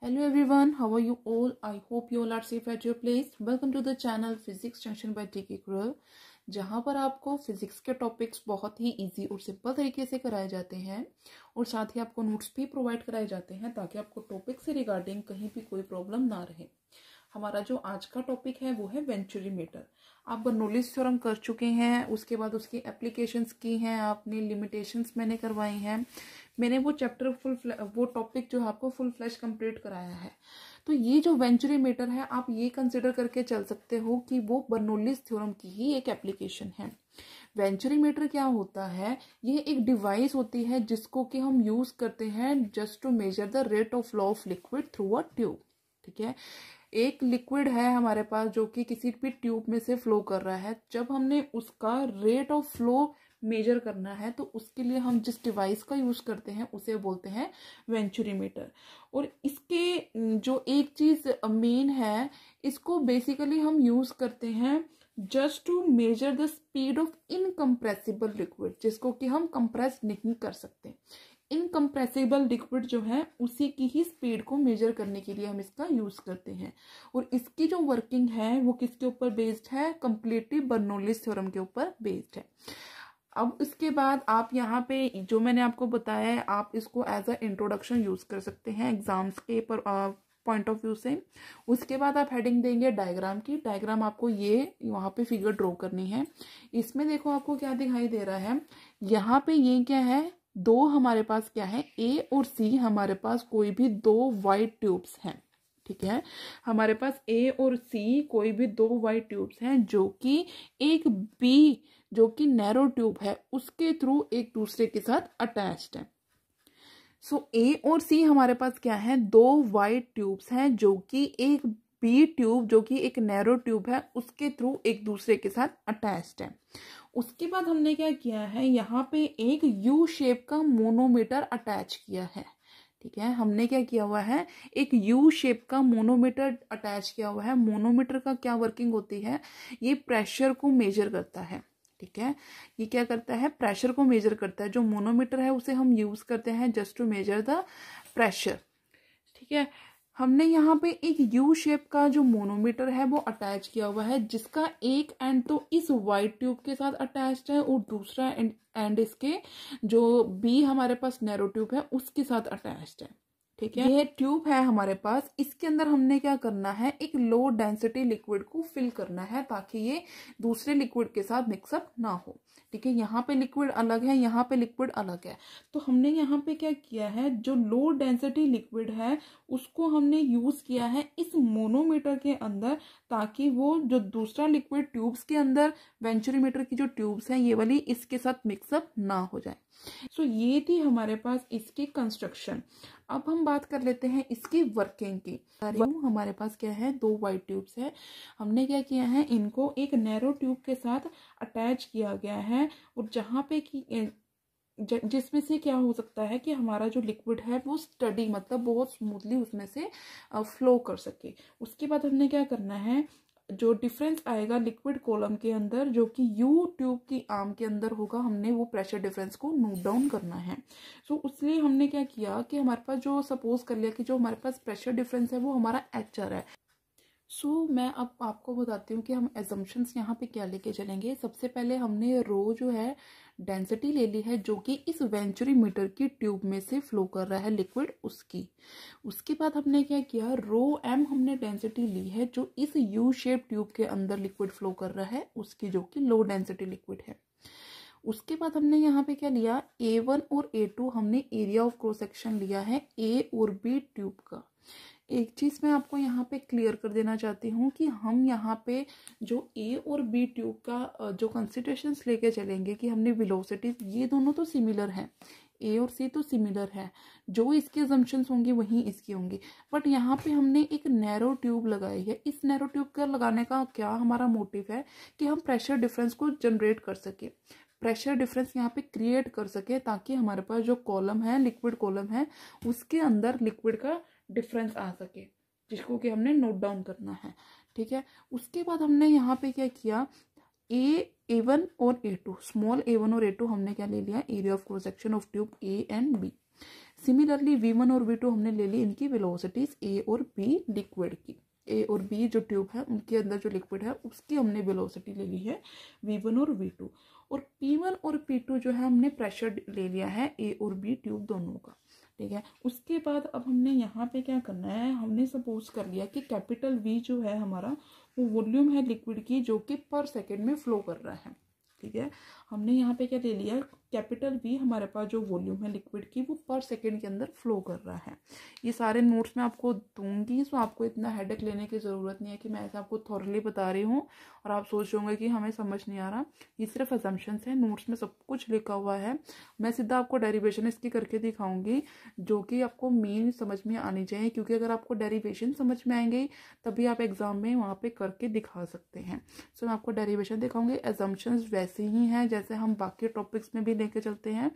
hello everyone how are you all i hope you all are safe at your place welcome to the channel physics junction by dk cruel जहाँ पर आपको physics के topics बहुत ही easy और simple तरीके से कराए जाते हैं और साथ ही आपको नोट्स भी प्रोवाइड कराए जाते हैं ताकि आपको टॉपिक से रिगार्डिंग कहीं भी कोई प्रॉब्लम ना रहे हमारा जो आज का टॉपिक है वो है वेंचुरी मीटर आप बर्नोलिस थ्योरम कर चुके हैं उसके बाद उसकी एप्लीकेशंस की हैं आपने लिमिटेशंस मैंने करवाई हैं मैंने वो चैप्टर फुल वो टॉपिक जो है आपको फुल फ्लैश कंप्लीट कराया है तो ये जो वेंचुरी मीटर है आप ये कंसिडर करके चल सकते हो कि वो बर्नोलिस थ्योरम की ही एक एप्लीकेशन है वेंचुरी मीटर क्या होता है ये एक डिवाइस होती है जिसको कि हम यूज करते हैं just to measure the rate of flow of liquid through a tube ठीक है एक लिक्विड है हमारे पास जो कि किसी भी ट्यूब में से फ्लो कर रहा है जब हमने उसका रेट ऑफ फ्लो मेजर करना है तो उसके लिए हम जिस डिवाइस का यूज़ करते हैं उसे बोलते हैं वेंचुरीमीटर और इसके जो एक चीज़ मेन है इसको बेसिकली हम यूज़ करते हैं just to measure the speed of incompressible liquid जिसको कि हम कंप्रेस नहीं कर सकते इनकम्प्रेसिबल लिक्विड जो है उसी की ही स्पीड को मेजर करने के लिए हम इसका यूज़ करते हैं और इसकी जो वर्किंग है वो किसके ऊपर बेस्ड है कम्प्लीटली बर्नोलिस थ्योरम के ऊपर बेस्ड है अब इसके बाद आप यहाँ पे जो मैंने आपको बताया है आप इसको एज अ इंट्रोडक्शन यूज़ कर सकते हैं एग्जाम्स के पर पॉइंट ऑफ व्यू से उसके बाद आप हेडिंग देंगे डायग्राम की डायग्राम आपको ये वहाँ पे फिगर ड्रॉ करनी है इसमें देखो आपको क्या दिखाई दे रहा है यहाँ पे ये क्या है दो हमारे पास क्या है ए और सी हमारे पास कोई भी दो वाइट ट्यूब्स हैं ठीक है हमारे पास ए और सी कोई भी दो वाइट ट्यूब्स हैं जो कि एक बी जो कि नैरो ट्यूब है उसके थ्रू एक दूसरे के साथ अटैच्ड है सो so, ए और सी हमारे पास क्या है दो वाइट ट्यूब्स हैं जो कि एक बी ट्यूब जो कि एक नैरो ट्यूब है उसके थ्रू एक दूसरे के साथ अटैच्ड है उसके बाद हमने क्या किया है यहाँ पे एक यू शेप का मोनोमीटर अटैच किया है ठीक है हमने क्या किया हुआ है एक यू शेप का मोनोमीटर अटैच किया हुआ है मोनोमीटर का क्या वर्किंग होती है ये प्रेशर को मेजर करता है ठीक है ये क्या करता है प्रेशर को मेजर करता है जो मोनोमीटर है उसे हम यूज़ करते हैं just to measure the pressure ठीक है हमने यहाँ पे एक यू शेप का जो मोनोमीटर है वो अटैच किया हुआ है जिसका एक एंड तो इस वाइट ट्यूब के साथ अटैच्ड है और दूसरा एंड एंड इसके जो बी हमारे पास नैरो ट्यूब है उसके साथ अटैच्ड है ठीक है यह ट्यूब है हमारे पास इसके अंदर हमने क्या करना है एक लो डेंसिटी लिक्विड को फिल करना है ताकि ये दूसरे लिक्विड के साथ मिक्सअप ना हो ठीक है यहाँ पे लिक्विड अलग है यहाँ पे लिक्विड अलग है तो हमने यहाँ पे क्या किया है जो लो डेंसिटी लिक्विड है उसको हमने यूज़ किया है इस मोनोमीटर के अंदर ताकि वो जो दूसरा लिक्विड ट्यूब्स के अंदर वेंचुरीमीटर की जो ट्यूब्स हैं ये वाली इसके साथ मिक्सअप ना हो जाए सो so, ये थी हमारे पास इसकी कंस्ट्रक्शन अब हम बात कर लेते हैं इसकी वर्किंग की हमारे पास क्या है दो वाइट ट्यूब्स है हमने क्या किया है इनको एक नैरो ट्यूब के साथ अटैच किया गया है और जहाँ पे कि जिसमें से क्या हो सकता है कि हमारा जो लिक्विड है वो स्टडी मतलब बहुत स्मूथली उसमें से फ्लो कर सके उसके बाद हमने क्या करना है जो डिफरेंस आएगा लिक्विड कॉलम के अंदर जो कि यू ट्यूब की आम के अंदर होगा हमने वो प्रेशर डिफरेंस को नोट डाउन करना है सो so, उसलिए हमने क्या किया कि हमारे पास जो सपोज कर लिया कि जो हमारे पास प्रेशर डिफरेंस है वो हमारा एच आर है सो so, मैं अब आपको बताती हूँ कि हम एजम्पन्स यहाँ पे क्या लेके चलेंगे सबसे पहले हमने रो जो है डेंसिटी ले ली है जो कि इस वेंचुरी मीटर की ट्यूब में से फ्लो कर रहा है लिक्विड उसकी उसके बाद हमने क्या किया रो एम हमने डेंसिटी ली है जो इस यू शेप ट्यूब के अंदर लिक्विड फ्लो कर रहा है उसकी जो कि लो डेंसिटी लिक्विड है उसके बाद हमने यहाँ पे क्या लिया ए वन और ए टू हमने एरिया ऑफ क्रोसेक्शन लिया है ए और बी ट्यूब का एक चीज़ मैं आपको यहाँ पे क्लियर कर देना चाहती हूँ कि हम यहाँ पे जो ए और बी ट्यूब का जो कंसिडरेशंस लेके चलेंगे कि हमने विलोसिटी ये दोनों तो सिमिलर हैं ए और सी तो सिमिलर है जो इसके जम्पन्स होंगे वही इसकी होंगे बट यहाँ पे हमने एक नैरो ट्यूब लगाई है इस नैरो ट्यूब का लगाने का क्या हमारा मोटिव है कि हम प्रेशर डिफरेंस को जनरेट कर सकें प्रेशर डिफरेंस यहाँ पे क्रिएट कर सके ताकि हमारे पास जो कॉलम है लिक्विड कॉलम है उसके अंदर लिक्विड का डिफरेंस आ सके जिसको कि हमने नोट डाउन करना है ठीक है उसके बाद हमने यहाँ पे क्या किया ए ए वन और A two small A one और ए टू हमने क्या ले लिया area of cross section of tube A and B similarly V one और वी टू हमने ले ली इनकी वेलोसिटीज ए और बी लिक्विड की ए और बी जो ट्यूब है उनके अंदर जो लिक्विड है उसकी हमने वेलोसिटी ले ली है वी वन और वी टू और पी वन और पी टू जो है हमने प्रेशर ले लिया है ए और बी ट्यूब दोनों का ठीक है उसके बाद अब हमने यहाँ पे क्या करना है हमने सपोज कर लिया कि कैपिटल वी जो है हमारा वो वॉल्यूम है लिक्विड की जो कि पर सेकेंड में फ्लो कर रहा है ठीक है हमने यहाँ पे क्या ले लिया कैपिटल वी हमारे पास जो वॉल्यूम है लिक्विड की वो पर सेकेंड के अंदर फ्लो कर रहा है ये सारे नोट्स मैं आपको दूंगी सो आपको इतना हेडेक लेने की ज़रूरत नहीं है कि मैं ऐसे आपको थॉरली बता रही हूँ और आप सोच रहे कि हमें समझ नहीं आ रहा ये सिर्फ एजम्पन्स है नोट्स में सब कुछ लिखा हुआ है मैं सीधा आपको डेरीवेशन इसकी करके दिखाऊंगी जो कि आपको मेन समझ में आनी चाहिए क्योंकि अगर आपको डेरीवेशन समझ में आएंगे तभी आप एग्जाम में वहाँ पर करके दिखा सकते हैं सो मैं आपको डेरीवेशन दिखाऊंगी एजम्पन्स वैसे ही हैं जैसे हम बाकी टॉपिक्स में भी लेके चलते हैं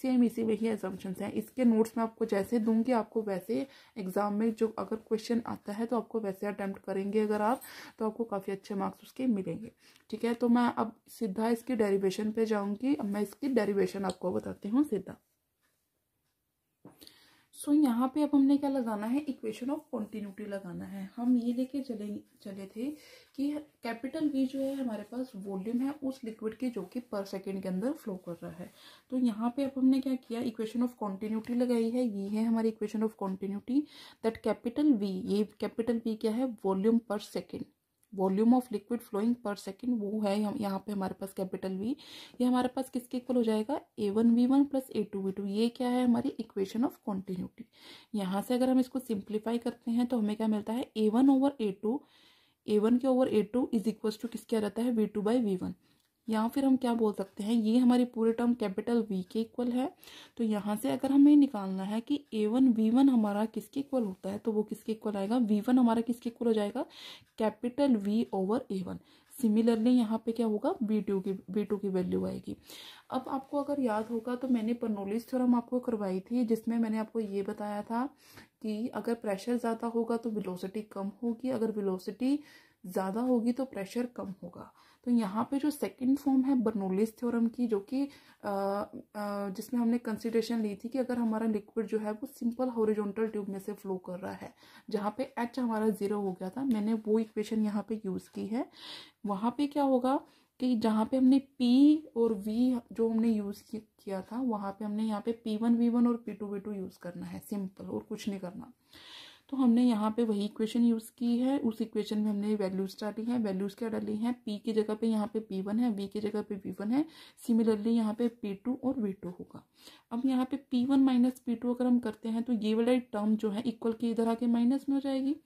सेम इसी में ही एजम्पन्स हैं इसके नोट्स मैं आपको जैसे दूंगी आपको वैसे एग्ज़ाम में जो अगर क्वेश्चन आता है तो आपको वैसे अटैम्प्ट करेंगे अगर आप तो आपको काफ़ी अच्छे मार्क्स उसके मिलेंगे ठीक है तो मैं अब सीधा इसकी डेरीवेशन पे जाऊँगी अब मैं इसकी डेरीवेशन आपको बताती हूँ सीधा सो so, यहाँ पे अब हमने क्या लगाना है इक्वेशन ऑफ कॉन्टीन्यूटी लगाना है हम ये लेके चले चले थे कि कैपिटल वी जो है हमारे पास वॉल्यूम है उस लिक्विड के जो कि पर सेकेंड के अंदर फ्लो कर रहा है तो यहाँ पे अब हमने क्या किया इक्वेशन ऑफ कॉन्टीन्यूटी लगाई है ये है हमारी equation of continuity that capital V ये कैपिटल वी क्या है वॉल्यूम पर second volume of liquid flowing पर सेकेंड वो है यहाँ पे हमारे पास कैपिटल वी ये हमारे पास किसके इक्वल हो जाएगा A one V one plus A two V two ये क्या है हमारी इक्वेशन ऑफ कॉन्टीन्यूटी यहाँ से अगर हम इसको सिंप्लीफाई करते हैं तो हमें क्या मिलता है A one over A two A one के over A two is equal to किसके रहता है V two by V one या फिर हम क्या बोल सकते हैं ये हमारी पूरे टर्म कैपिटल वी के इक्वल है तो यहाँ से अगर हमें निकालना है कि ए वन वी वन हमारा किसके इक्वल होता है तो वो किसके इक्वल आएगा वी वन हमारा किसके इक्वल हो जाएगा capital V over A one similarly यहाँ पे क्या होगा बी टू की बी टू की वैल्यू आएगी अब आपको अगर याद होगा तो मैंने पनोलिस थ्योरम आपको करवाई थी जिसमें मैंने आपको ये बताया था कि अगर प्रेशर ज़्यादा होगा तो विलोसिटी कम होगी अगर विलोसिटी ज़्यादा होगी तो प्रेशर कम होगा तो यहाँ पे जो सेकंड फॉर्म है बर्नोलिस थ्योरम की जो कि जिसमें हमने कंसिडरेशन ली थी कि अगर हमारा लिक्विड जो है वो सिंपल हॉरिजॉन्टल ट्यूब में से फ्लो कर रहा है जहाँ पे एच हमारा ज़ीरो हो गया था मैंने वो इक्वेशन यहाँ पे यूज़ की है वहाँ पे क्या होगा कि जहाँ पे हमने पी और वी जो हमने यूज़ किया था वहाँ पे हमने यहाँ पे पी वन वी वन और P two V two use करना है सिंपल और कुछ नहीं करना तो हमने यहाँ पे वही इक्वेशन यूज़ की है उस इक्वेशन में हमने वैल्यूज़ डाली हैं वैल्यूज़ क्या डाली हैं पी की जगह पे यहाँ पे पी वन है वी की जगह पे वी वन है सिमिलरली यहाँ पे पी टू और वी टू होगा अब यहाँ पे P one minus P two अगर हम करते हैं तो ये वाला टर्म जो है इक्वल की इधर आके माइनस में हो जाएगी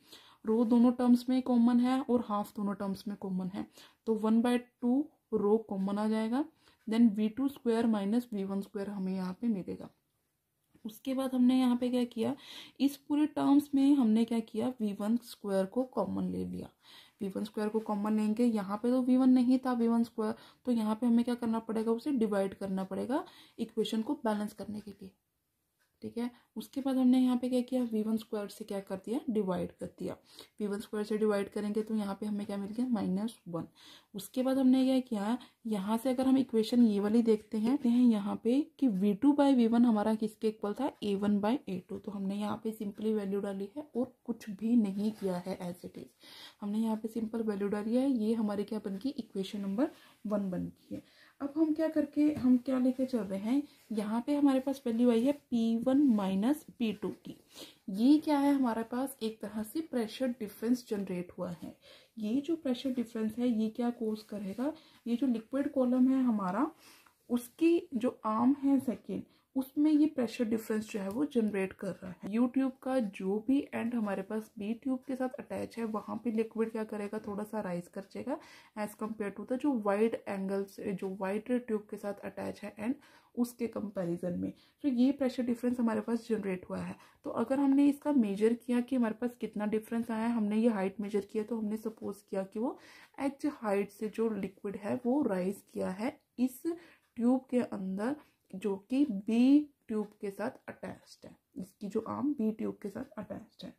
रो दोनों टर्म्स में कॉमन है और हाफ दोनों टर्म्स में कॉमन है तो one by two rho common आ जाएगा then V two square minus V one square हमें यहाँ पे मिलेगा उसके बाद हमने यहाँ पे क्या किया इस पूरे टर्म्स में हमने क्या किया वी वन स्क्वायर को कॉमन ले लिया वी वन स्क्वायर को कॉमन लेंगे यहाँ पे तो वी वन नहीं था वी वन स्क्वायर तो यहाँ पे हमें क्या करना पड़ेगा उसे डिवाइड करना पड़ेगा इक्वेशन को बैलेंस करने के लिए ठीक है उसके बाद हमने यहाँ पे क्या किया वी वन स्क्वायर से क्या कर दिया डिवाइड कर दिया वी वन स्क्वायर से डिवाइड करेंगे तो यहाँ पे हमें क्या मिल गया माइनस वन उसके बाद हमने क्या किया यहाँ से अगर हम इक्वेशन ये वाली देखते हैं देखते तो हैं यहाँ पे कि V two by V one हमारा किसके इक्वल था A one by A two तो हमने यहाँ पे सिंपली वैल्यू डाली है और कुछ भी नहीं किया है एज इट इज़ हमने यहाँ पे सिंपल वैल्यू डाली है ये हमारे क्या बन गई इक्वेशन नंबर वन बन गई है अब हम क्या करके हम क्या लेके चल रहे हैं यहाँ पे हमारे पास वैल्यू आई है P one minus P two की ये क्या है हमारे पास एक तरह से प्रेशर डिफरेंस जनरेट हुआ है ये जो प्रेशर डिफरेंस है ये क्या कोर्स करेगा ये जो लिक्विड कॉलम है हमारा उसकी जो आर्म है सेकेंड उसमें ये प्रेशर डिफरेंस जो है वो जनरेट कर रहा है यूट्यूब का जो भी एंड हमारे पास बी ट्यूब के साथ अटैच है वहाँ पे लिक्विड क्या करेगा थोड़ा सा राइज कर जाएगा एज कम्पेयर टू द जो वाइड एंगल्स जो वाइड ट्यूब के साथ अटैच है एंड उसके कंपैरिजन में तो ये प्रेशर डिफरेंस हमारे पास जनरेट हुआ है तो अगर हमने इसका मेजर किया कि हमारे पास कितना डिफरेंस आया हमने ये हाइट मेजर किया तो हमने सपोज किया कि वो एच हाइट से जो लिक्विड है वो राइज किया है इस ट्यूब के अंदर जो कि बी ट्यूब के साथ अटैच्ड है इसकी जो आम बी ट्यूब के साथ अटैच्ड है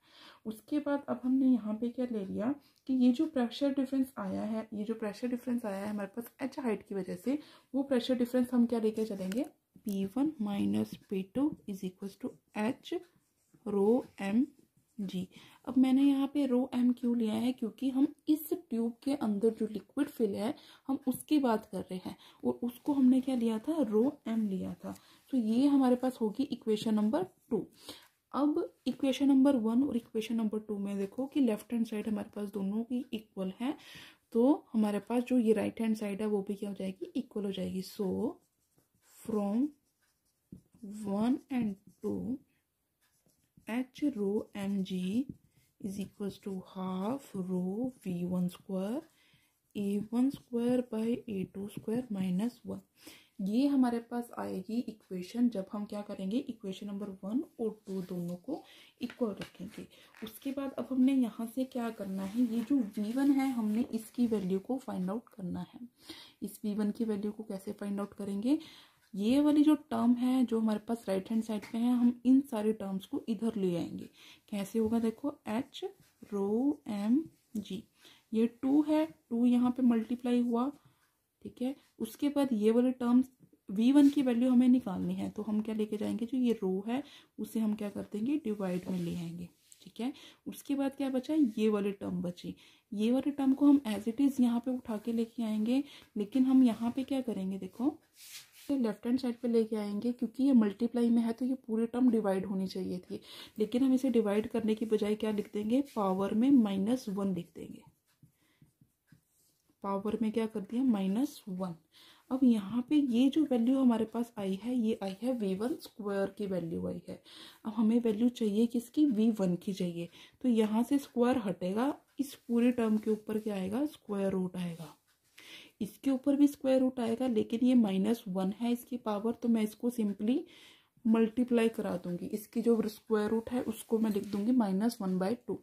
उसके बाद अब हमने यहाँ पे क्या ले लिया कि ये जो प्रेशर डिफरेंस आया है ये जो प्रेशर डिफरेंस आया है हमारे पास एच हाइट की वजह से वो प्रेशर डिफरेंस हम क्या लेके चलेंगे P one minus P two is equal to H rho M G अब मैंने यहाँ पे रो एम क्यू लिया है क्योंकि हम इस ट्यूब के अंदर जो लिक्विड फिल है हम उसकी बात कर रहे हैं और उसको हमने क्या लिया था रो एम लिया था तो ये हमारे पास होगी इक्वेशन नंबर टू अब इक्वेशन नंबर वन और इक्वेशन नंबर टू में देखो कि लेफ्ट हैंड साइड हमारे पास दोनों की इक्वल है तो हमारे पास जो ये राइट हैंड साइड है वो भी क्या हो जाएगी इक्वल हो जाएगी so from one and two H rho M G is equals to half rho v1 square a1 square by a2 square minus 1 ये हमारे पास आएगी इक्वेशन जब हम क्या करेंगे इक्वेशन नंबर वन और टू दोनों को इक्वल रखेंगे उसके बाद अब हमने यहाँ से क्या करना है ये जो v1 है हमने इसकी वैल्यू को फाइंड आउट करना है इस v1 की वैल्यू को कैसे फाइंड आउट करेंगे ये वाली जो टर्म है जो हमारे पास राइट हैंड साइड पे है हम इन सारे टर्म्स को इधर ले आएंगे कैसे होगा देखो एच रो एम जी ये टू है टू यहाँ पे मल्टीप्लाई हुआ ठीक है उसके बाद ये वाले टर्म्स वी वन की वैल्यू हमें निकालनी है तो हम क्या लेके जाएंगे जो ये रो है उसे हम क्या कर देंगे डिवाइड में ले आएंगे ठीक है उसके बाद क्या बचा ये वाले टर्म बचे ये वाले टर्म को हम एज इट इज़ यहाँ पे उठा के लेके आएंगे लेकिन हम यहाँ पे क्या करेंगे देखो ये लेफ्ट हैंड साइड पे लेके आएंगे क्योंकि ये मल्टीप्लाई में है तो ये पूरी टर्म डिवाइड होनी चाहिए थी लेकिन हम इसे डिवाइड करने की बजाय क्या लिख देंगे पावर में माइनस वन लिख देंगे पावर में क्या कर दिया माइनस वन अब यहाँ पे ये जो वैल्यू हमारे पास आई है ये आई है वी वन स्क्वायर की वैल्यू आई है अब हमें वैल्यू चाहिए किसकी वी वन की चाहिए तो यहाँ से स्क्वायर हटेगा इस पूरे टर्म के ऊपर क्या आएगा स्क्वायर रूट आएगा इसके ऊपर भी स्क्वायर रूट आएगा लेकिन ये माइनस वन है इसकी पावर तो मैं इसको सिंपली मल्टीप्लाई करा दूंगी इसकी जो स्क्वायर रूट है उसको मैं लिख दूंगी minus one by two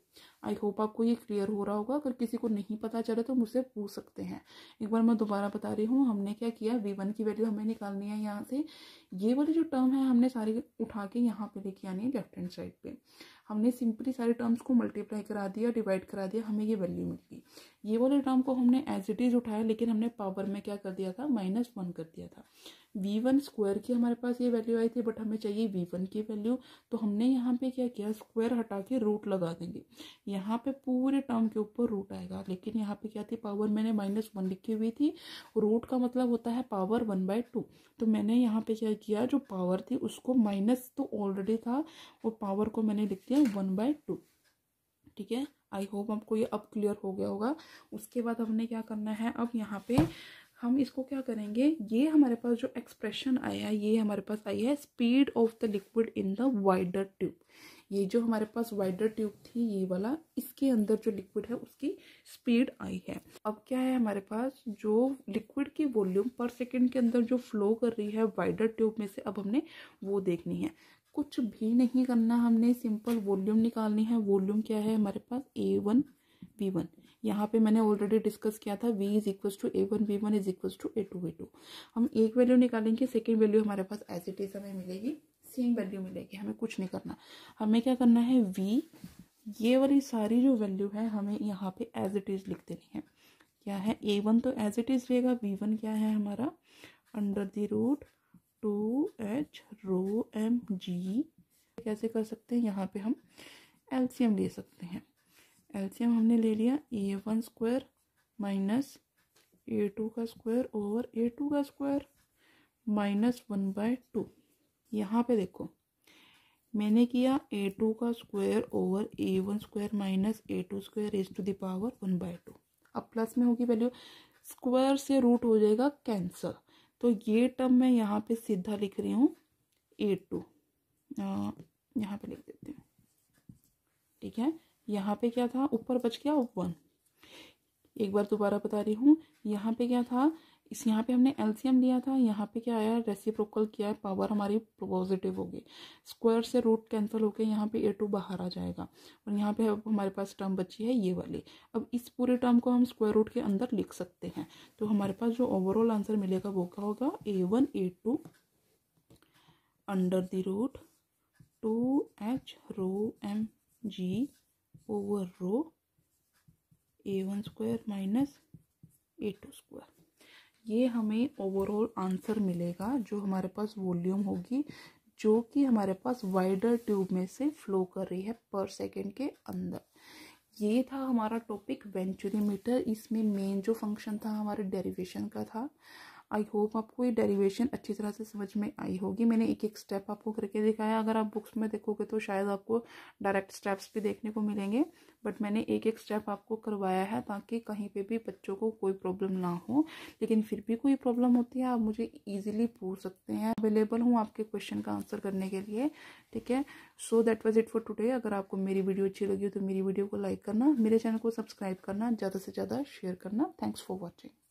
I hope आपको ये क्लियर हो रहा होगा अगर किसी को नहीं पता चले तो मुझसे पूछ सकते हैं एक बार मैं दोबारा बता रही हूँ हमने क्या किया वी वन की वैल्यू हमें निकालनी है यहाँ से ये वाली जो टर्म है हमने सारी उठा के यहाँ पे लेके आनी है लेफ्ट हैंड साइड पर हमने सिंपली सारे टर्म्स को मल्टीप्लाई करा दिया डिवाइड करा दिया हमें ये वैल्यू मिल गई ये वाले टर्म को हमने एज इट इज़ उठाया लेकिन हमने पावर में क्या कर दिया था माइनस वन कर दिया था वी वन स्क्वायर की हमारे पास ये वैल्यू आई थी बट हमें चाहिए वी वन की वैल्यू तो हमने यहाँ पे क्या किया स्क्वायर हटा के रूट लगा देंगे यहाँ पे पूरे टर्म के ऊपर रूट आएगा लेकिन यहाँ पे क्या थी पावर मैंने माइनस वन लिखी हुई थी रूट का मतलब होता है पावर वन बाय टू तो मैंने यहाँ पे क्या किया जो पावर थी उसको माइनस तो ऑलरेडी था और पावर को मैंने लिख दिया वन बाय टू ठीक है आई होप आपको ये अब क्लियर हो गया होगा उसके बाद हमने क्या करना है अब यहाँ पे हम इसको क्या करेंगे ये हमारे पास जो एक्सप्रेशन आया है ये हमारे पास आई है speed of the liquid in the wider tube ये जो हमारे पास वाइडर ट्यूब थी ये वाला इसके अंदर जो लिक्विड है उसकी स्पीड आई है अब क्या है हमारे पास जो लिक्विड की वॉल्यूम पर सेकंड के अंदर जो फ्लो कर रही है वाइडर ट्यूब में से अब हमने वो देखनी है कुछ भी नहीं करना हमने सिंपल वॉल्यूम निकालनी है वॉल्यूम क्या है हमारे पास ए वन बी वन यहाँ पे मैंने ऑलरेडी डिस्कस किया था V is equal to A one V one is equal to A two V two हम एक वैल्यू निकालेंगे सेकेंड वैल्यू हमारे पास एज इट इज हमें मिलेगी सेम वैल्यू मिलेगी हमें कुछ नहीं करना हमें क्या करना है वी ये वाली सारी जो वैल्यू है हमें यहाँ पे एज इट इज़ लिख देनी है क्या है ए वन तो एज इट इज़ रहेगा वी वन क्या है हमारा under the root two H rho M G कैसे कर सकते हैं यहाँ पे हम एलसीएम ले सकते हैं एल्सियम हमने ले लिया A one square minus A two का स्क्वायर ओवर ए टू का square minus one by two यहाँ पे देखो मैंने किया ए टू का square over A one square minus A two square is two दावर वन बाय टू अब प्लस में होगी वैल्यू स्क्वायर से रूट हो जाएगा कैंसल तो ये टर्म मैं यहाँ पे सीधा लिख रही हूँ ए टू यहाँ पे लिख देती हूँ ठीक है यहाँ पे क्या था ऊपर बच गया वन एक बार दोबारा बता रही हूँ यहाँ पे क्या था इस यहाँ पे हमने एलसीएम लिया था यहाँ पे क्या आया रेसिप्रोकल किया है पावर हमारी पॉजिटिव हो गई स्क्वायर से रूट कैंसिल होकर यहाँ पे ए टू बाहर आ जाएगा और यहाँ पे अब हमारे पास टर्म बची है ये वाली अब इस पूरे टर्म को हम स्क्वायर रूट के अंदर लिख सकते हैं तो हमारे पास जो ओवरऑल आंसर मिलेगा वो क्या होगा A one A two under the root two H rho M G over one a1 square minus a2 square ये हमें ओवरऑल आंसर मिलेगा जो हमारे पास वॉल्यूम होगी जो कि हमारे पास वाइडर ट्यूब में से फ्लो कर रही है पर सेकेंड के अंदर ये था हमारा टॉपिक वेंचुरी मीटर इसमें मेन जो फंक्शन था हमारे डेरिवेशन का था आई होप आपको ये डेरिवेशन अच्छी तरह से समझ में आई होगी मैंने एक एक स्टेप आपको करके दिखाया अगर आप बुक्स में देखोगे तो शायद आपको डायरेक्ट स्टेप्स भी देखने को मिलेंगे बट मैंने एक एक स्टेप आपको करवाया है ताकि कहीं पे भी बच्चों को कोई प्रॉब्लम ना हो लेकिन फिर भी कोई प्रॉब्लम होती है आप मुझे ईजिली पूछ सकते हैं अवेलेबल हूँ आपके क्वेश्चन का आंसर करने के लिए ठीक है so that was it for today अगर आपको मेरी वीडियो अच्छी लगी हो तो मेरी वीडियो को लाइक करना मेरे चैनल को सब्सक्राइब करना ज़्यादा से ज़्यादा शेयर करना थैंक्स फॉर वॉचिंग